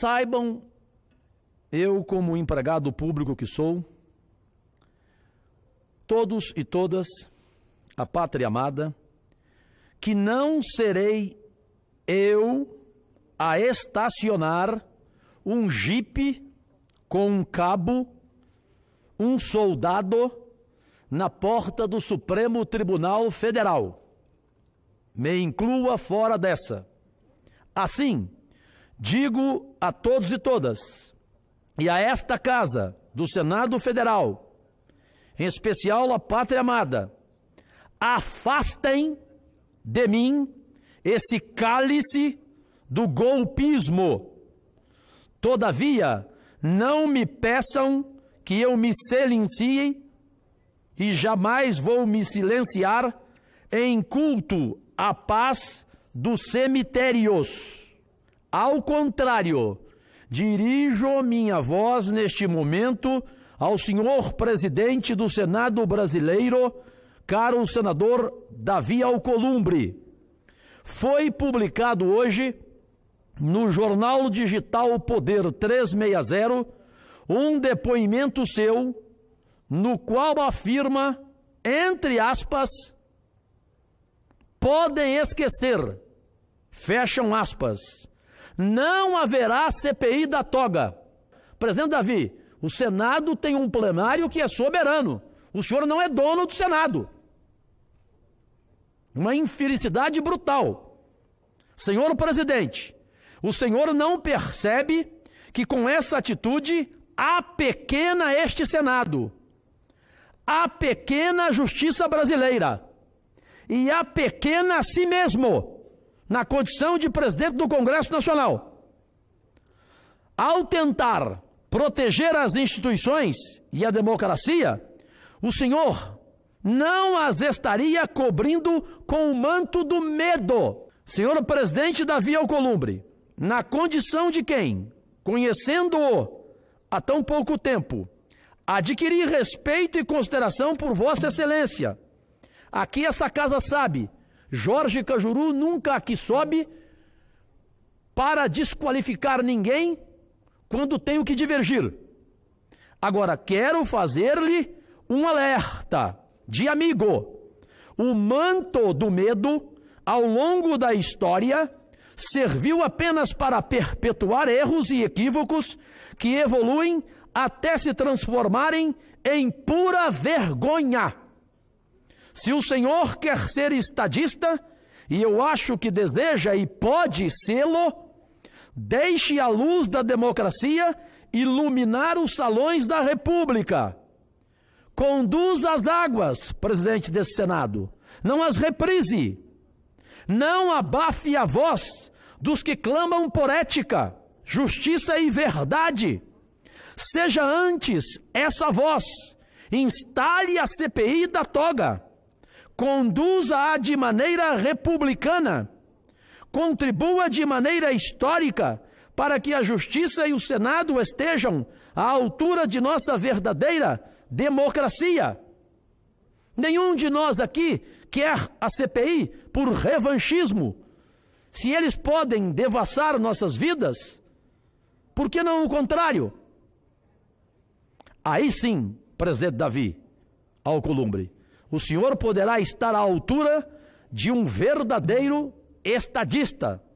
Saibam, eu, como empregado público que sou, todos e todas, a pátria amada, que não serei eu a estacionar um jipe com um cabo, um soldado, na porta do Supremo Tribunal Federal. Me inclua fora dessa. Assim, Digo a todos e todas, e a esta casa do Senado Federal, em especial a pátria amada, afastem de mim esse cálice do golpismo. Todavia, não me peçam que eu me silencie e jamais vou me silenciar em culto à paz dos cemitérios. Ao contrário, dirijo minha voz neste momento ao senhor presidente do Senado brasileiro, caro senador Davi Alcolumbre. Foi publicado hoje no jornal digital Poder 360 um depoimento seu no qual afirma, entre aspas, podem esquecer, fecham aspas, não haverá CPI da toga. Presidente Davi, o Senado tem um plenário que é soberano. O senhor não é dono do Senado. Uma infelicidade brutal. Senhor presidente, o senhor não percebe que com essa atitude a pequena este Senado, a pequena justiça brasileira e a pequena a si mesmo na condição de presidente do Congresso Nacional. Ao tentar proteger as instituições e a democracia, o senhor não as estaria cobrindo com o manto do medo. Senhor presidente Davi Alcolumbre, na condição de quem, conhecendo-o há tão pouco tempo, adquiri respeito e consideração por Vossa Excelência. Aqui essa casa sabe Jorge Cajuru nunca aqui sobe para desqualificar ninguém quando tenho que divergir. Agora, quero fazer-lhe um alerta de amigo. O manto do medo, ao longo da história, serviu apenas para perpetuar erros e equívocos que evoluem até se transformarem em pura vergonha. Se o senhor quer ser estadista, e eu acho que deseja e pode sê-lo, deixe a luz da democracia iluminar os salões da República. Conduza as águas, presidente desse Senado. Não as reprise. Não abafe a voz dos que clamam por ética, justiça e verdade. Seja antes essa voz. Instale a CPI da toga conduza-a de maneira republicana, contribua de maneira histórica para que a Justiça e o Senado estejam à altura de nossa verdadeira democracia. Nenhum de nós aqui quer a CPI por revanchismo. Se eles podem devassar nossas vidas, por que não o contrário? Aí sim, presidente Davi, ao columbre o senhor poderá estar à altura de um verdadeiro estadista.